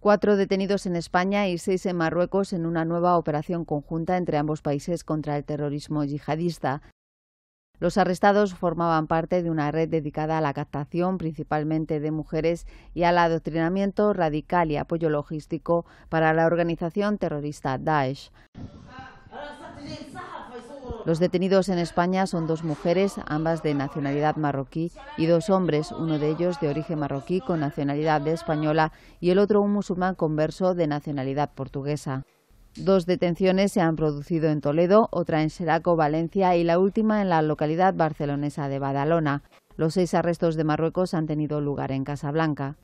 Cuatro detenidos en España y seis en Marruecos en una nueva operación conjunta entre ambos países contra el terrorismo yihadista. Los arrestados formaban parte de una red dedicada a la captación principalmente de mujeres y al adoctrinamiento radical y apoyo logístico para la organización terrorista Daesh. Los detenidos en España son dos mujeres, ambas de nacionalidad marroquí, y dos hombres, uno de ellos de origen marroquí con nacionalidad española y el otro un musulmán converso de nacionalidad portuguesa. Dos detenciones se han producido en Toledo, otra en Seraco, Valencia y la última en la localidad barcelonesa de Badalona. Los seis arrestos de Marruecos han tenido lugar en Casablanca.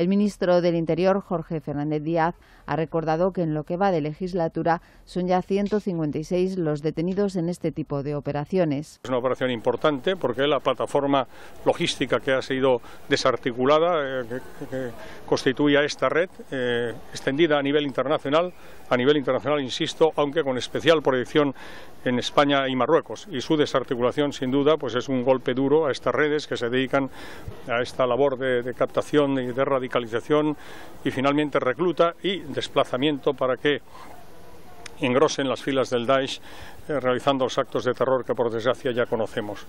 El ministro del Interior, Jorge Fernández Díaz, ha recordado que en lo que va de legislatura son ya 156 los detenidos en este tipo de operaciones. Es una operación importante porque la plataforma logística que ha sido desarticulada, eh, que, constituye esta red, eh, extendida a nivel internacional, a nivel internacional, insisto, aunque con especial proyección en España y Marruecos. Y su desarticulación, sin duda, pues es un golpe duro a estas redes que se dedican a esta labor de, de captación y de erradicación calización y finalmente recluta y desplazamiento para que engrosen las filas del Daesh eh, realizando los actos de terror que por desgracia ya conocemos.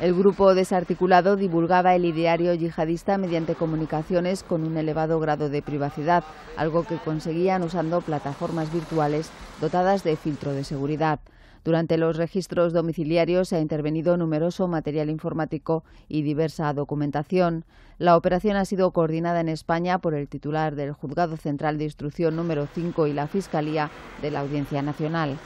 El grupo desarticulado divulgaba el ideario yihadista mediante comunicaciones con un elevado grado de privacidad, algo que conseguían usando plataformas virtuales dotadas de filtro de seguridad. Durante los registros domiciliarios se ha intervenido numeroso material informático y diversa documentación. La operación ha sido coordinada en España por el titular del Juzgado Central de Instrucción número 5 y la Fiscalía de la Audiencia Nacional.